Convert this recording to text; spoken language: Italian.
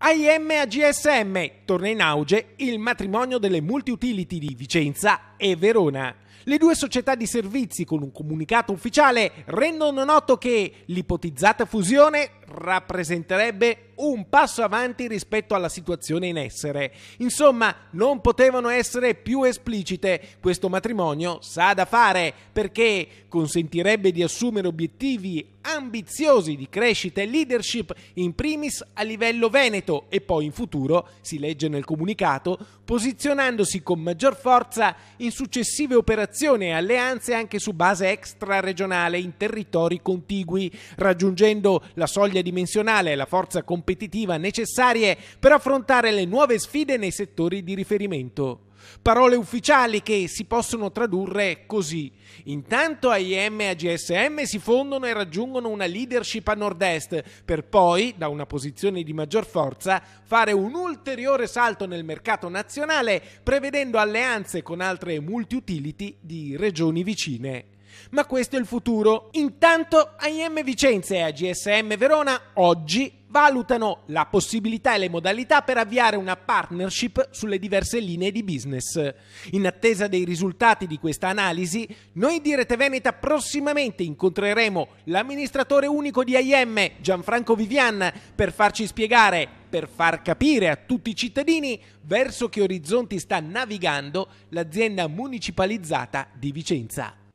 AIM a GSM torna in auge il matrimonio delle multi-utility di Vicenza e Verona. Le due società di servizi con un comunicato ufficiale rendono noto che l'ipotizzata fusione rappresenterebbe un passo avanti rispetto alla situazione in essere. Insomma, non potevano essere più esplicite. Questo matrimonio sa da fare perché consentirebbe di assumere obiettivi ambiziosi di crescita e leadership, in primis a livello veneto e poi in futuro, si legge nel comunicato, posizionandosi con maggior forza in successive operazioni e alleanze anche su base extraregionale in territori contigui, raggiungendo la soglia dimensionale e la forza competitiva necessarie per affrontare le nuove sfide nei settori di riferimento. Parole ufficiali che si possono tradurre così. Intanto AIM e AGSM si fondono e raggiungono una leadership a nord-est per poi, da una posizione di maggior forza, fare un ulteriore salto nel mercato nazionale prevedendo alleanze con altre multi-utility di regioni vicine. Ma questo è il futuro. Intanto AIM Vicenza e AGSM Verona oggi valutano la possibilità e le modalità per avviare una partnership sulle diverse linee di business. In attesa dei risultati di questa analisi, noi di Rete Veneta prossimamente incontreremo l'amministratore unico di AIM, Gianfranco Vivian, per farci spiegare, per far capire a tutti i cittadini verso che orizzonti sta navigando l'azienda municipalizzata di Vicenza.